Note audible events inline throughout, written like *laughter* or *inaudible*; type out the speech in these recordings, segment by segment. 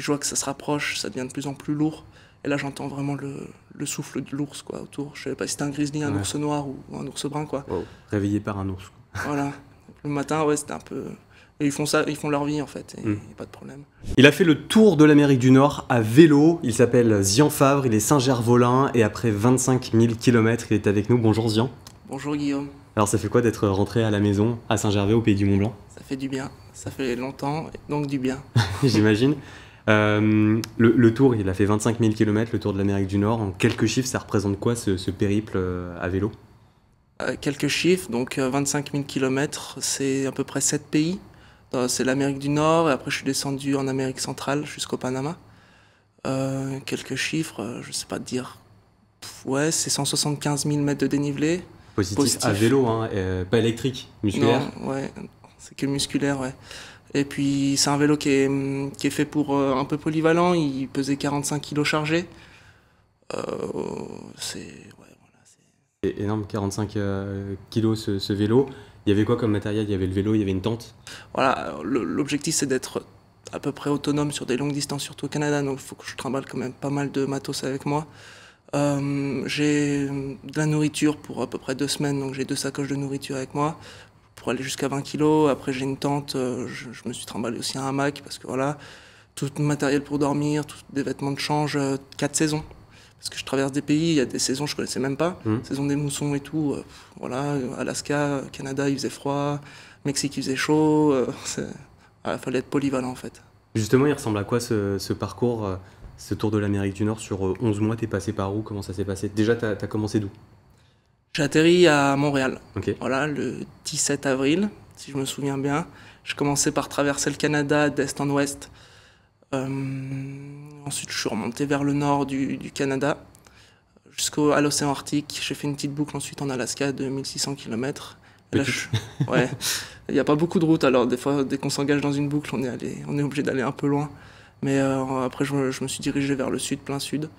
je vois que ça se rapproche, ça devient de plus en plus lourd. Et là, j'entends vraiment le, souffle de l'ours quoi autour. Je sais pas si c'était un grizzly, un ours noir ou, un ours brun quoi. Réveillé par un ours. Voilà. Le matin, ouais, c'était un peu. Et ils font ça, ils font leur vie en fait, et hmm. pas de problème. Il a fait le tour de l'Amérique du Nord à vélo. Il s'appelle Zian Favre, il est Saint-Gervolin et après 25 000 km, il est avec nous. Bonjour Zian. Bonjour Guillaume. Alors ça fait quoi d'être rentré à la maison à Saint-Gervais au pays du Mont Blanc Ça fait du bien, ça fait longtemps, donc du bien. *laughs* J'imagine. Euh, le, tour, il a fait 25 000 km, le tour de l'Amérique du Nord. En quelques chiffres, ça représente quoi ce, périple euh, à vélo euh, Quelques chiffres, donc 25 000 km, c'est à peu près 7 pays. c'est l'Amérique du Nord, et après je suis descendu en Amérique centrale jusqu'au Panama. quelques chiffres, je ne sais pas dire. ouais, c'est 175 000 mètres de dénivelé. Positif, à vélo, hein, pas électrique, musculaire. Non, ouais, c'est que musculaire, ouais. Et puis c'est un vélo qui est, fait pour euh, un peu polyvalent, il pesait 45 kg chargé. c'est énorme, 45 euh, kg ce, vélo. Il y avait quoi comme matériel Il y avait le vélo, il y avait une tente Voilà, l'objectif c'est d'être à peu près autonome sur des longues distances, surtout au Canada, donc il faut que je trimballe quand même pas mal de matos avec moi. Euh, j'ai de la nourriture pour à peu près deux semaines, donc j'ai deux sacoches de nourriture avec moi pour aller jusqu'à 20 kilos. Après, j'ai une tente, euh, je, me suis trimballé aussi un hamac parce que voilà, tout le matériel pour dormir, tous des vêtements de change, euh, quatre saisons. Parce que je traverse des pays, il y a des saisons que je connaissais même pas, mmh. saison des moussons et tout. Euh, voilà, Alaska, Canada, il faisait froid, Mexique, il faisait chaud. *laughs* Il fallait être polyvalent en fait. Justement, il ressemble à quoi ce, parcours, ce tour de l'Amérique du Nord sur 11 mois T'es passé par où Comment ça s'est passé Déjà, t'as as commencé d'où J'atterris à Montréal. Voilà, le 17 avril, si je me souviens bien. Je commençais par traverser le Canada d'est en ouest. Euh, ensuite, je suis remonté vers le nord du, du Canada, jusqu'à l'océan Arctique. J'ai fait une petite boucle ensuite en Alaska de 1600 km. ouais. Il n'y a pas beaucoup de routes, alors des fois, dès qu'on s'engage dans une boucle, on est, on est obligé d'aller un peu loin. Mais euh, après, je je me, suis dirigé vers le sud, plein sud.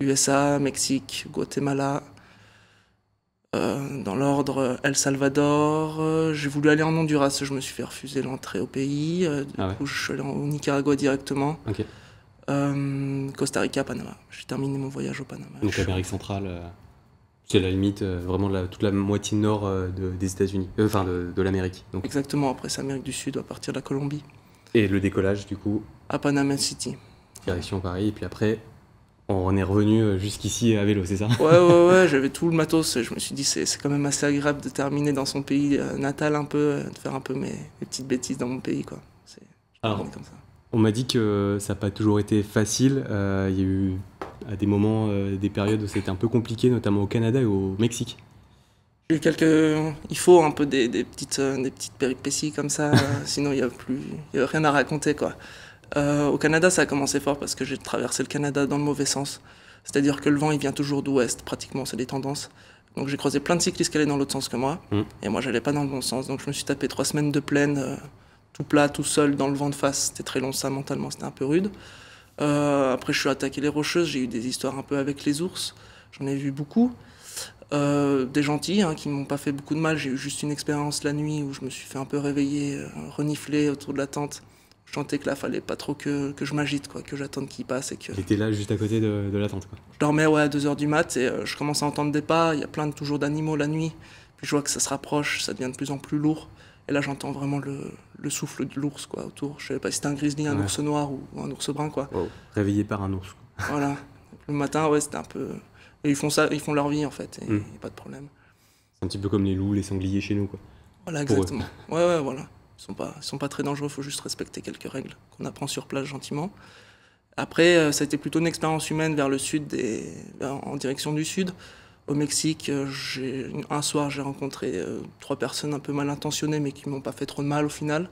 USA, Mexique, Guatemala, euh, dans l'ordre euh, El Salvador. Euh, j'ai voulu aller en Honduras, je me suis fait refuser l'entrée au pays. du ah coup, je suis allé au Nicaragua directement. Costa Rica, Panama. J'ai terminé mon voyage au Panama. Donc, Amérique centrale, c'est la limite, vraiment la, toute la moitié nord des États-Unis, enfin de, l'Amérique. Donc. Exactement, après, c'est Amérique du Sud, à partir de la Colombie. Et le décollage, du coup À Panama City. Direction Paris, et puis après on est revenu euh, jusqu'ici à vélo, c'est ça Ouais, ouais, ouais, j'avais tout le matos. Je me suis dit, c'est quand même assez agréable de terminer dans son pays euh, natal un peu, euh, de faire un peu mes, mes petites bêtises dans mon pays, quoi. on m'a dit que ça n'a pas toujours été facile. Il y a eu à des moments, des périodes où c'était un peu compliqué, notamment au Canada et au Mexique. Il faut un peu des, petites, des petites péripéties comme ça, *laughs* sinon il n'y a, plus... rien à raconter, quoi. Euh, au Canada, ça a commencé fort parce que j'ai traversé le Canada dans le mauvais sens. C'est-à-dire que le vent, il vient toujours d'ouest, pratiquement, c'est des tendances. Donc j'ai croisé plein de cyclistes qui allaient dans l'autre sens que moi. Hmm. Et moi, j'allais pas dans le bon sens. Donc je me suis tapé trois semaines de plaine, euh, tout plat, tout seul, dans le vent de face. C'était très long, ça, mentalement, c'était un peu rude. Euh, après, je suis attaqué les rocheuses. J'ai eu des histoires un peu avec les ours. J'en ai vu beaucoup. des gentils hein, qui m'ont pas fait beaucoup de mal. J'ai eu juste une expérience la nuit où je me suis fait un peu réveiller, renifler autour de la tente je sentais que là, fallait pas trop que, je m'agite, quoi, que j'attende qu'il passe et que. était là juste à côté de, de la tente, Je dormais ouais à 2 h du mat et euh, je commence à entendre des pas. Il y a plein de toujours d'animaux la nuit. Puis je vois que ça se rapproche, ça devient de plus en plus lourd. Et là, j'entends vraiment le, souffle de l'ours, quoi, autour. Je sais pas si c'était un grizzly, un ours noir ou, un ours brun, quoi. Réveillé par un ours. Voilà. Le matin, ouais, c'était un peu. ils font ça, ils font leur vie en fait, et, hmm. pas de problème. C'est un petit peu comme les loups, les sangliers chez nous, quoi. Voilà, exactement. Ouais, ouais, voilà. Ils sont pas, sont pas très dangereux, il faut juste respecter quelques règles qu'on apprend sur place gentiment. Après, euh, ça a été plutôt une expérience humaine vers le sud, ben, en direction du sud. Au Mexique, euh, un soir, j'ai rencontré euh, trois personnes un peu mal intentionnées, mais qui m'ont pas fait trop de mal au final.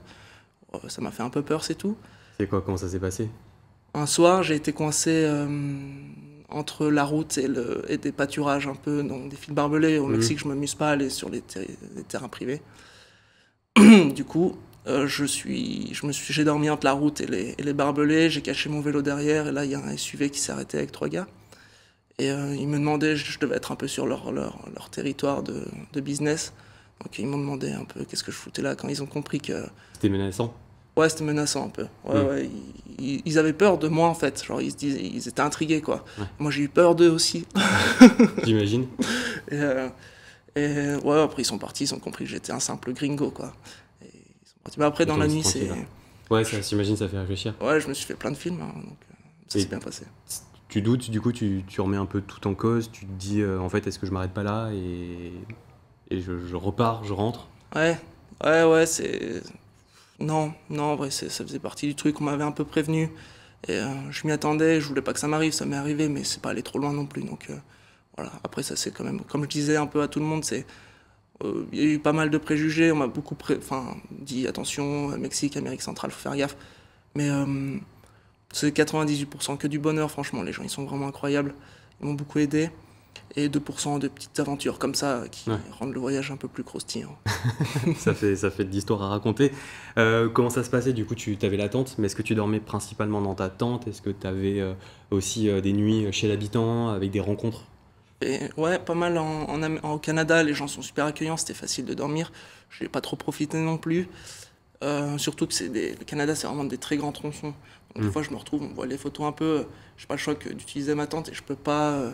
Ça m'a fait un peu peur, c'est tout. C'est quoi Comment ça s'est passé Un soir, j'ai été coincé entre la route et, le, et, des pâturages un peu, donc des fils barbelés. Au mmh. Mexique, je m'amuse pas à aller sur les terrains privés. *clears throat* du coup, euh, je suis, je me suis, j'ai dormi entre la route et les, barbelés, j'ai caché mon vélo derrière, et là, il y a un SUV qui s'est arrêté avec trois gars. Et euh, ils me demandaient, je, devais être un peu sur leur, territoire de, business. Donc ils m'ont demandé un peu qu'est-ce que je foutais là quand ils ont compris que. C'était menaçant Ouais, c'était menaçant un peu. Hmm. ils, avaient peur de moi en fait. Genre, ils, étaient intrigués quoi. Moi j'ai eu peur d'eux aussi. *laughs* *laughs* J'imagine. Euh, et ouais, après ils sont partis, ils ont compris que j'étais un simple gringo, quoi. Mais après, dans la nuit, c'est. Hein. Ouais, ça, s'imagine, ça fait réfléchir. Ouais, je me suis fait plein de films, hein, donc euh, ça s'est bien passé. Tu doutes, du coup, tu, tu, remets un peu tout en cause, tu te dis, euh, en fait, est-ce que je m'arrête pas là et, et je, repars, je rentre Ouais, ouais, ouais, c'est. Non, non, en vrai, ça faisait partie du truc, on m'avait un peu prévenu. Et euh, je m'y attendais, je voulais pas que ça m'arrive, ça m'est arrivé, mais c'est pas aller trop loin non plus, donc. Après, ça c'est quand même, comme je disais un peu à tout le monde, c'est euh, il y a eu pas mal de préjugés. On m'a beaucoup enfin, dit attention, Mexique, Amérique centrale, faut faire gaffe. Mais euh, c'est 98% que du bonheur, franchement. Les gens, ils sont vraiment incroyables. Ils m'ont beaucoup aidé. Et 2% de petites aventures comme ça qui rendent le voyage un peu plus croustillant. *laughs* ça, fait, ça fait de l'histoire à raconter. Euh, comment ça se passait Du coup, tu avais la tente, mais est-ce que tu dormais principalement dans ta tente Est-ce que tu avais aussi des nuits chez l'habitant avec des rencontres et ouais, pas mal en, au Canada, les gens sont super accueillants, c'était facile de dormir. Je n'ai pas trop profité non plus. Euh, surtout que des, le Canada, c'est vraiment des très grands tronçons. Donc, Des mm. fois, je me retrouve, on voit les photos un peu. Je n'ai pas le choix d'utiliser ma tente et je peux pas. Euh,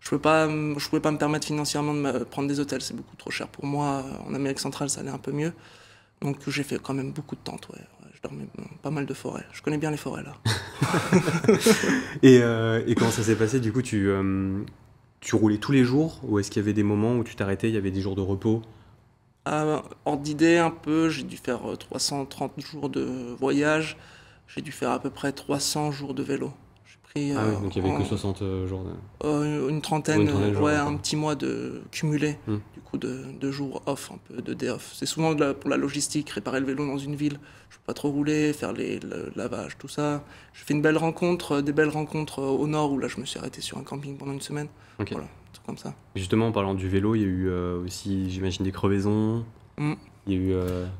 je peux pas, pouvais pas me permettre financièrement de prendre des hôtels, c'est beaucoup trop cher pour moi. En Amérique centrale, ça allait un peu mieux. Donc j'ai fait quand même beaucoup de tentes, ouais. Je dormais pas mal de forêts. Je connais bien les forêts là. *laughs* et, euh, et, comment ça s'est passé Du coup, tu, tu roulais tous les jours ou est-ce qu'il y avait des moments où tu t'arrêtais, il y avait des jours de repos euh, Hors En d'idée un peu, j'ai dû faire 330 euh, jours de voyage, j'ai dû faire à peu près 300 jours de vélo. Ah oui, euh, donc il n'y avait que 60 euh, jours euh, Une trentaine, ouais, un petit mois de cumulé, hmm. du coup, de, jours off, un peu de day off. C'est souvent pour la logistique, réparer le vélo dans une ville, je peux pas trop rouler, faire les, le lavage, tout ça. Je fais une belle rencontre, des belles rencontres au nord où là je me suis arrêté sur un camping pendant une semaine. Voilà, tout comme ça. Justement, en parlant du vélo, il y a eu aussi, j'imagine, des crevaisons. Hmm. Il y a eu.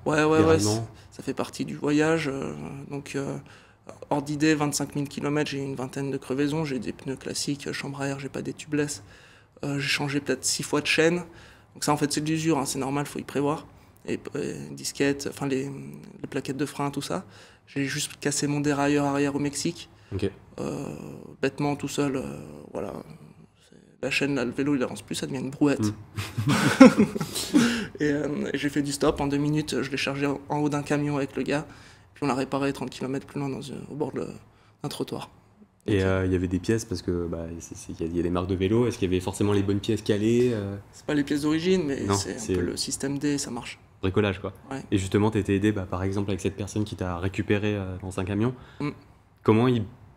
ouais, ouais, ouais. Ça fait partie du voyage. donc, hors d'idée, 25 000 km, j'ai une vingtaine de crevaisons, j'ai des pneus classiques, chambre à air, j'ai pas des tubeless. Euh, j'ai changé peut-être 6 fois de chaîne. Donc ça, en fait, c'est de l'usure, hein, c'est normal, faut y prévoir. Et, euh, disquettes, enfin les, plaquettes de frein, tout ça. J'ai juste cassé mon dérailleur arrière au Mexique. Euh, bêtement, tout seul, voilà. La chaîne, le vélo, il avance plus, ça devient une brouette. Hmm. *laughs* *laughs* et, j'ai fait du stop en deux minutes, je l'ai chargé en haut d'un camion avec le gars. Puis on l'a réparé 30 km plus loin euh, au bord d'un trottoir. Et euh, euh, il y avait des pièces parce que bah, il y, a des marques de vélo. Est-ce qu'il y avait forcément les bonnes pièces calées C'est pas les pièces d'origine, mais c'est un peu le système D, ça marche. Bricolage quoi. Et justement, tu étais aidé bah, par exemple avec cette personne qui t'a récupéré dans un camion. Mm. Comment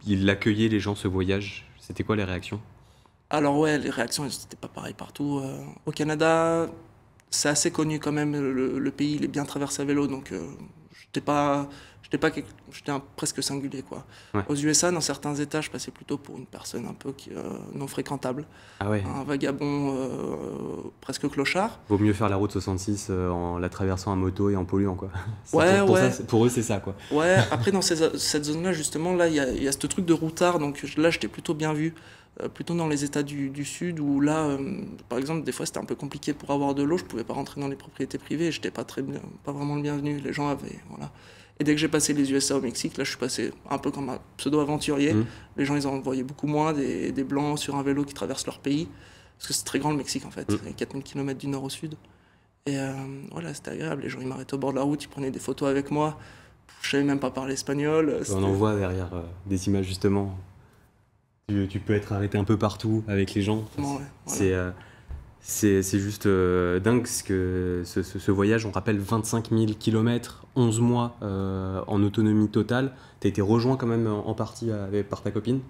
il, accueillait les gens ce voyage C'était quoi les réactions Alors ouais, les réactions c'était pas pareil partout. au Canada, c'est assez connu quand même. Le, le, pays il est bien traversé à vélo, donc J'étais pas, j'étais pas, j'étais presque singulier quoi. Aux USA, dans certains États, je passais plutôt pour une personne un peu euh, non fréquentable, ah un vagabond euh, presque clochard. Vaut mieux faire la route 66 euh, en la traversant à moto et en polluant quoi. *laughs* ouais, pour, ouais. pour eux, c'est ça quoi. Ouais. *laughs* après, dans cette zone-là, justement, là, il y, y, a ce truc de routard, donc là, j'étais plutôt bien vu. Euh, plutôt dans les États du, Sud, où là, euh, par exemple, des fois c'était un peu compliqué pour avoir de l'eau, je pouvais pas rentrer dans les propriétés privées, j'étais pas, très, pas vraiment le bienvenu, les gens avaient. Voilà. Et dès que j'ai passé les USA au Mexique, là, je suis passé un peu comme un pseudo-aventurier. Mmh. Les gens, ils en voyaient beaucoup moins, des, des, blancs sur un vélo qui traversent leur pays. Parce que c'est très grand le Mexique, en fait, 4000 mmh. km du nord au sud. Et euh, voilà, c'était agréable. Les gens, ils m'arrêtaient au bord de la route, ils prenaient des photos avec moi. Je ne savais même pas parler espagnol. On en voit derrière des images, justement, tu, peux être arrêté un peu partout avec les gens. Euh, c'est, c'est juste euh, dingue ce que ce, ce, voyage, on rappelle 25 000 km, 11 mois euh, en autonomie totale. Tu as été rejoint quand même en, partie par ta copine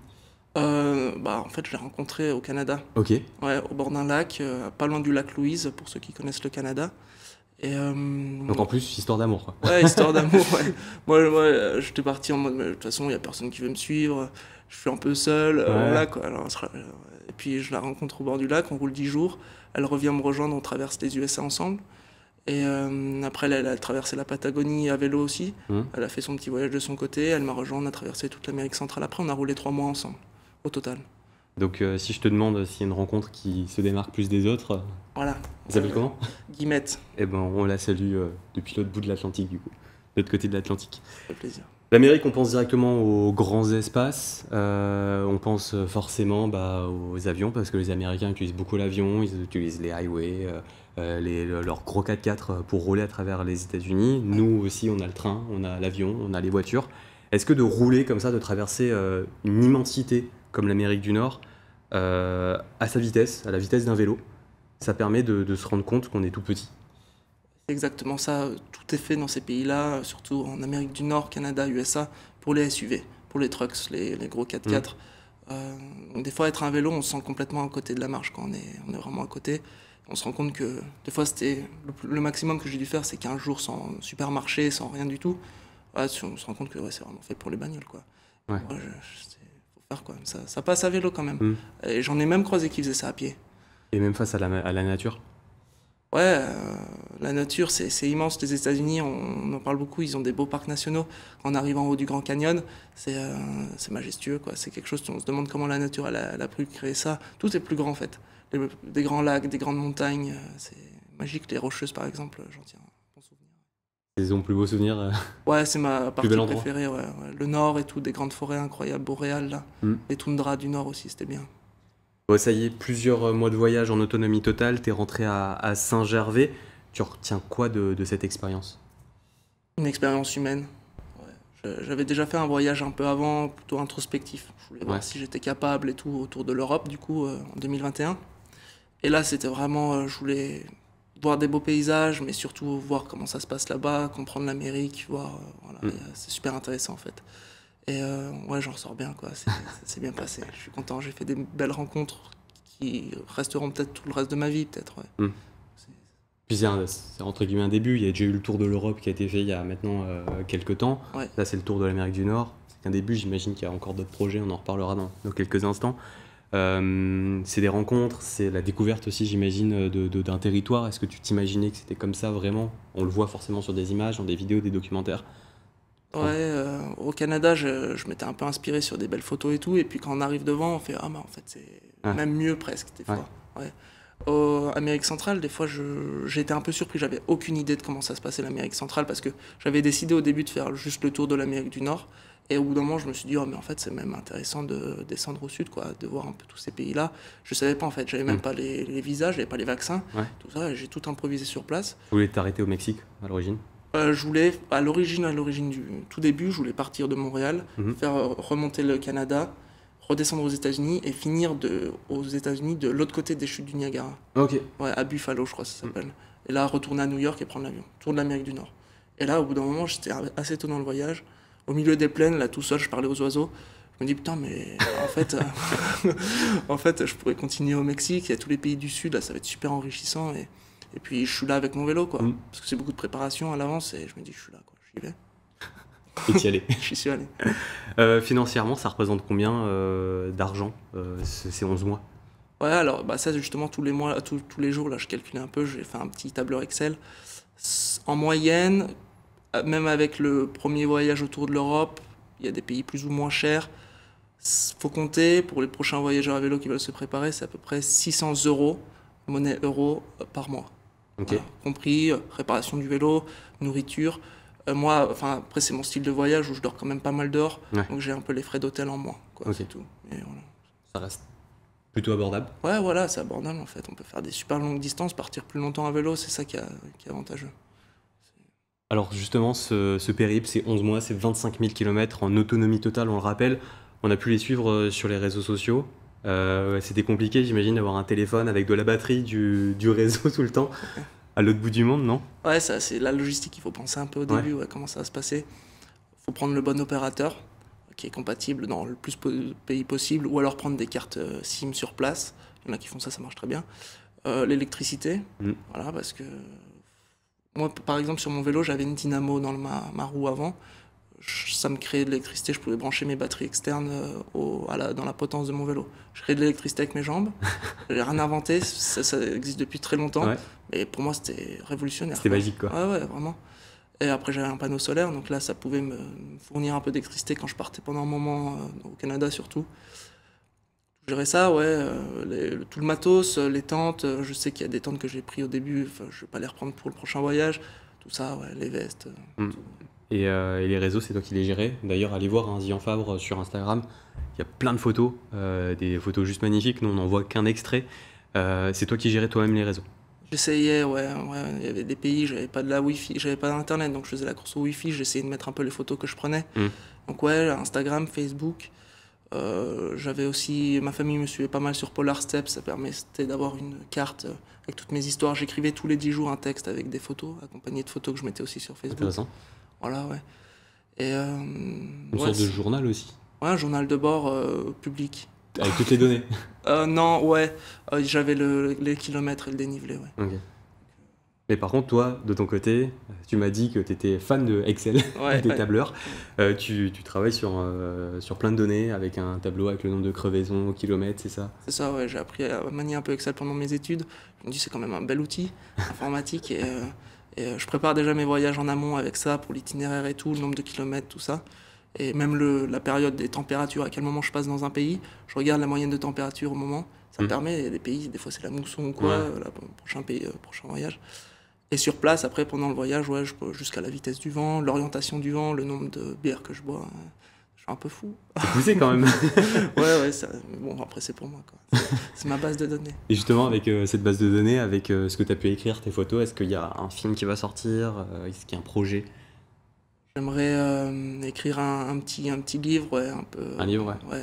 bah, en fait, je l'ai rencontré au Canada. Ok. Ouais, au bord d'un lac, pas loin du lac Louise, pour ceux qui connaissent le Canada. Et, Donc en plus, histoire d'amour. Ouais, histoire *laughs* d'amour. moi, moi j'étais parti en mode, de toute façon, il n'y a personne qui veut me suivre je suis un peu seul, euh, là, quoi. Euh, et puis je la rencontre au bord du lac, on roule 10 jours, elle revient me rejoindre, on traverse les USA ensemble. Et euh, après, elle, a traversé la Patagonie à vélo aussi. Hum. Elle a fait son petit voyage de son côté. Elle m'a rejoint, on a traversé toute l'Amérique centrale. Après, on a roulé trois mois ensemble, au total. Donc, si je te demande s'il y a une rencontre qui se démarque plus des autres. Voilà. Elle s'appelle comment Guillemette. Et eh ben, on la salue depuis l'autre bout de l'Atlantique, du coup. De l'autre côté de l'Atlantique. plaisir. L'Amérique, on pense directement aux grands espaces. Euh, on pense forcément bah, aux avions, parce que les Américains utilisent beaucoup l'avion, ils utilisent les highways, euh, euh, leurs gros 4x4 pour rouler à travers les États-Unis. Nous aussi, on a le train, on a l'avion, on a les voitures. Est-ce que de rouler comme ça, de traverser une immensité comme l'Amérique du Nord, à sa vitesse, à la vitesse d'un vélo, ça permet de se rendre compte qu'on est tout petit exactement ça. Tout est fait dans ces pays-là, surtout en Amérique du Nord, Canada, USA, pour les SUV, pour les trucks, les, gros 4x4. Mm. Euh, des fois, être un vélo, on se sent complètement à côté de la marche quand on est, on est vraiment à côté. On se rend compte que des fois, c'était le, maximum que j'ai dû faire, c'est 15 jours sans supermarché, sans rien du tout. Ah, on se rend compte que ouais, c'est vraiment fait pour les bagnoles. Quoi. faut faire quoi. Ça, ça, passe à vélo quand même. Mm. Et j'en ai même croisé qui faisaient ça à pied. Et même face à à la nature ouais, euh, la nature, c'est immense. Les États-Unis, on, en parle beaucoup, ils ont des beaux parcs nationaux. En arrivant en haut du Grand Canyon, c'est euh, majestueux, C'est quelque chose, on se demande comment la nature, a, pu créer ça. Tout est plus grand, en fait. des grands lacs, des grandes montagnes, euh, c'est magique. Les Rocheuses, par exemple, j'en tiens bon souvenir. C'est ton plus beau souvenir Ouais, c'est ma partie préférée. Le nord et tout, des grandes forêts incroyables, boréales, mm. Les toundras du nord aussi, c'était bien. Bon, ça y est, plusieurs mois de voyage en autonomie totale, tu es rentré à, Saint-Gervais. Tu retiens quoi de, cette expérience Une expérience humaine. J'avais déjà fait un voyage un peu avant, plutôt introspectif. Je voulais voir si j'étais capable et tout autour de l'Europe, du coup, euh, en 2021. Et là, c'était vraiment, euh, je voulais voir des beaux paysages, mais surtout voir comment ça se passe là-bas, comprendre l'Amérique, voir. Euh, mm. C'est super intéressant en fait. Et euh, ouais, j'en ressors bien, quoi. *laughs* C'est bien passé. Je suis content. J'ai fait des belles rencontres qui resteront peut-être tout le reste de ma vie, peut-être. Ouais. Hmm. c'est entre guillemets un début. Il y a déjà eu le tour de l'Europe qui a été fait il y a maintenant euh, quelques temps. Là, c'est le tour de l'Amérique du Nord. C'est un début. J'imagine qu'il y a encore d'autres projets. On en reparlera dans, dans quelques instants. Euh, c'est des rencontres, c'est la découverte aussi, j'imagine, d'un territoire. Est-ce que tu t'imaginais que c'était comme ça vraiment On le voit forcément sur des images, dans des vidéos, des documentaires. Ouais, euh, au Canada, je, je m'étais un peu inspiré sur des belles photos et tout. Et puis quand on arrive devant, on fait Ah, bah en fait, c'est ah. même mieux presque, des fois. Ouais. Au Amérique centrale, des fois, j'étais un peu surpris. J'avais aucune idée de comment ça se passait l'Amérique centrale parce que j'avais décidé au début de faire juste le tour de l'Amérique du Nord. Et au bout d'un moment, je me suis dit, oh, mais en fait, c'est même intéressant de descendre au sud, quoi, de voir un peu tous ces pays-là. Je savais pas, en fait, j'avais même mm. pas les, les visas, j'avais pas les vaccins, tout ça, j'ai tout improvisé sur place. Vous voulez t'arrêter au Mexique à l'origine euh, je voulais, à l'origine, à l'origine du tout début, je voulais partir de Montréal, mhm. faire euh, remonter le Canada, redescendre aux États-Unis et finir de, aux États-Unis de l'autre côté des chutes du Niagara. Ok. Ouais, à Buffalo, je crois, ça mhm. s'appelle. Et là, retourner à New York et prendre l'avion, tour de l'Amérique du Nord. Et là, au bout d'un moment, j'étais assez étonnant le voyage, au milieu des plaines, là, tout seul, je parlais aux oiseaux. Je me dis, putain, mais *laughs* en fait, euh, *laughs* en fait, je pourrais continuer au Mexique, il y a tous les pays du Sud, là, ça va être super enrichissant. Et et puis je suis là avec mon vélo, quoi. Mm. Parce que c'est beaucoup de préparation à l'avance et je me dis, je suis là, quoi. J'y vais. Et y allé. Je suis allé. Euh, financièrement, ça représente combien euh, d'argent c'est euh, ces 11 mois Ouais, alors bah, ça, justement, tous les mois, tous, tous les jours, là, je calculais un peu, j'ai fait un petit tableur Excel. En moyenne, même avec le premier voyage autour de l'Europe, il y a des pays plus ou moins chers. Faut compter, pour les prochains voyageurs à vélo qui veulent se préparer, c'est à peu près 600 euros, monnaie euro, par mois compris euh, réparation du vélo, nourriture. Euh, moi, enfin, après, c'est mon style de voyage où je dors quand même pas mal dehors, donc j'ai un peu les frais d'hôtel en moins, c'est tout. Ça reste plutôt abordable Ouais, voilà, c'est abordable en fait. On peut faire des super longues distances, partir plus longtemps à vélo, c'est ça qui, est avantageux. Alors justement, ce, ce périple, c'est 11 mois, c'est 25 000 km en autonomie totale, on le rappelle. On a pu les suivre euh, sur les réseaux sociaux. Euh, c'était compliqué, j'imagine, d'avoir un téléphone avec de la batterie, du, du réseau *laughs* tout le temps, à l'autre bout du monde, non Ouais, ça, c'est la logistique, il faut penser un peu au début, comment ça va se passer. Il faut prendre le bon opérateur, qui est compatible dans le plus pays possible, ou alors prendre des cartes euh, SIM sur place. Il y en a qui font ça, ça marche très bien. Euh, l'électricité, mm. voilà, parce que moi, par exemple, sur mon vélo, j'avais une dynamo dans ma roue avant ça me créait de l'électricité, je pouvais brancher mes batteries externes euh, au, à dans la potence de mon vélo. Je créais de l'électricité avec mes jambes, *laughs* j'ai rien inventé, ça, existe depuis très longtemps, Mais et pour moi c'était révolutionnaire. C'était magique quoi. Ouais, ah ouais, vraiment. Et après j'avais un panneau solaire, donc là ça pouvait me fournir un peu d'électricité quand je partais pendant un moment, euh, au Canada surtout. Gérer ça, ouais, euh, tout le matos, les tentes, je sais qu'il y a des tentes que j'ai prises au début, je ne vais pas les reprendre pour le prochain voyage, tout ça, ouais, les vestes. Hmm. Euh, et, les réseaux, c'est toi qui les gérais. D'ailleurs, allez voir hein, Zian Fabre euh, sur Instagram. Il y a plein de photos, euh, des photos juste magnifiques. Nous, on n'en voit qu'un extrait. c'est toi qui gérais toi-même les réseaux. J'essayais, ouais, Il y avait des pays, j'avais pas de la Wi-Fi, j'avais pas d'internet, donc je faisais la course au Wi-Fi, j'essayais de mettre un peu les photos que je prenais. Mm. Donc, ouais, Instagram, Facebook. j'avais aussi. Ma famille me suivait pas mal sur Polar Step, ça permettait d'avoir une carte avec toutes mes histoires. J'écrivais tous les 10 jours un texte avec des photos, accompagnées de photos que je mettais aussi sur Facebook. Voilà, ouais. Et, euh, Une sorte de journal aussi. Ouais, un journal de bord euh, public. Avec toutes les données *laughs* euh, Non, ouais. J'avais les kilomètres et le dénivelé, ouais. Ok. Mais par contre, toi, de ton côté, tu m'as dit que tu étais fan de Excel, *laughs* des tableurs. tu, tu, travailles sur, sur plein de données avec un tableau avec le nombre de crevaisons au kilomètre, c'est ça C'est ça, ouais. J'ai appris à manier un peu Excel pendant mes études. Je me dis, c'est quand même un bel outil *laughs* informatique. et, euh, je prépare déjà mes voyages en amont avec ça, pour l'itinéraire et tout, le nombre de kilomètres, tout ça. Et même la période des températures, à quel moment je passe dans un pays, je regarde la moyenne de température au moment. Ça me hmm. permet, les pays, des fois c'est la mousson ou quoi, le prochain pays, euh, prochain voyage. Et sur place, après, pendant le voyage, ouais, jusqu'à la vitesse du vent, l'orientation du vent, le nombre de bières que je bois. Hein un peu fou. Poussé quand même. *laughs* ouais, ouais, ça... bon, après c'est pour moi. C'est ma base de données. Et justement, avec euh, cette base de données, avec euh, ce que tu as pu écrire, tes photos, est-ce qu'il y a un film qui va sortir euh, Est-ce qu'il y a un projet J'aimerais écrire un, petit, un petit livre, un peu. livre, ouais.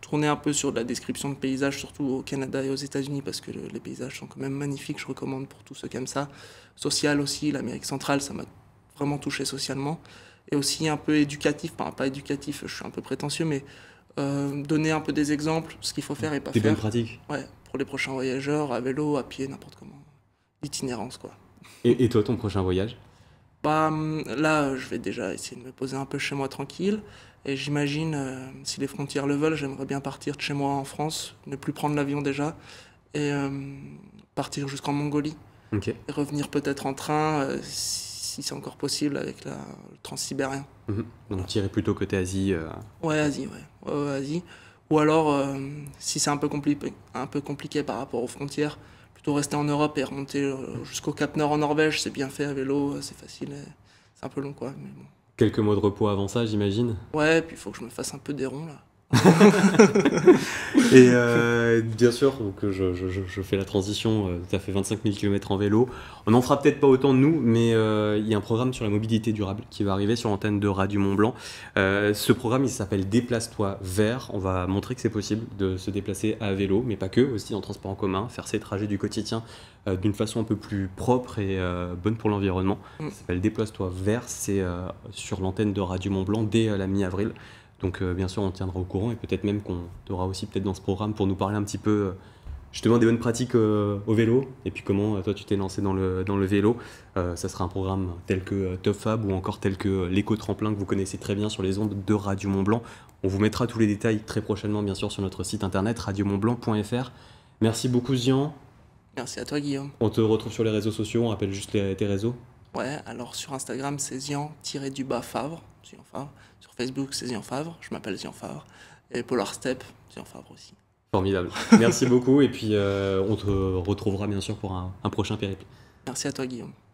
tourner un peu sur la description de paysages, surtout au Canada et aux États-Unis, parce que les paysages sont quand même magnifiques, je recommande pour tous ceux qui aiment ça. Social aussi, l'Amérique centrale, ça m'a vraiment touché socialement et aussi un peu éducatif, enfin pas éducatif, je suis un peu prétentieux, mais euh, donner un peu des exemples, ce qu'il faut faire et pas faire. Des pratiques Ouais, pour les prochains voyageurs, à vélo, à pied, n'importe comment. L'itinérance, quoi. Et, et, toi, ton prochain voyage Bah hum, là, je vais déjà essayer de me poser un peu chez moi tranquille. Et j'imagine, euh, si les frontières le veulent, j'aimerais bien partir de chez moi en France, ne plus prendre l'avion déjà, et hum, partir jusqu'en Mongolie. Et revenir peut-être en train, euh, si c'est encore possible avec le transsibérien. Mhm. Donc tirer plutôt côté Asie euh. Ouais, Asie, ouais. Asie. Ou alors, euh, si c'est un, peu compliqué par rapport aux frontières, plutôt rester en Europe et remonter euh, jusqu'au Cap Nord en Norvège, c'est bien fait à vélo, c'est facile, c'est un peu long quoi. Quelques mois de repos avant ça, j'imagine Ouais, puis il faut que je me fasse un peu des ronds là. *laughs* et euh, bien sûr, que je, fais la transition, euh, ça fait 25 000 km en vélo. On n'en fera peut-être pas autant de nous, mais euh, il y a un programme sur la mobilité durable qui va arriver sur l'antenne de Radio Mont Blanc. ce programme, il s'appelle Déplace-toi vert. On va montrer que c'est possible de se déplacer à vélo, mais pas que, aussi en transport en commun, faire ses trajets du quotidien d'une façon un peu plus propre et bonne pour l'environnement. Mm. Ça s'appelle Déplace-toi vert, c'est sur l'antenne de Radio Mont Blanc dès la mi-avril. Donc euh, bien sûr, on tiendra au courant et peut-être même qu'on t'aura aussi peut-être dans ce programme pour nous parler un petit peu euh, justement des bonnes pratiques euh, au vélo et puis comment toi tu t'es lancé dans le, vélo. ça sera un programme tel que Top Fab ou encore tel que l'éco-tremplin que vous connaissez très bien sur les ondes de Radio Mont Blanc. On vous mettra tous les détails très prochainement bien sûr sur notre site internet radiomontblanc.fr. Merci beaucoup Zian. Merci à toi Guillaume. On te retrouve sur les réseaux sociaux, on rappelle juste tes réseaux. Ouais, alors sur Instagram c'est Zian-du-bas Favre. Sur Facebook, c'est Zian Favre. Je m'appelle Zian Et Polar Step, Zian Favre aussi. Formidable. Merci *laughs* beaucoup. Et puis, euh, on te retrouvera bien sûr pour un, un prochain périple. Merci à toi, Guillaume.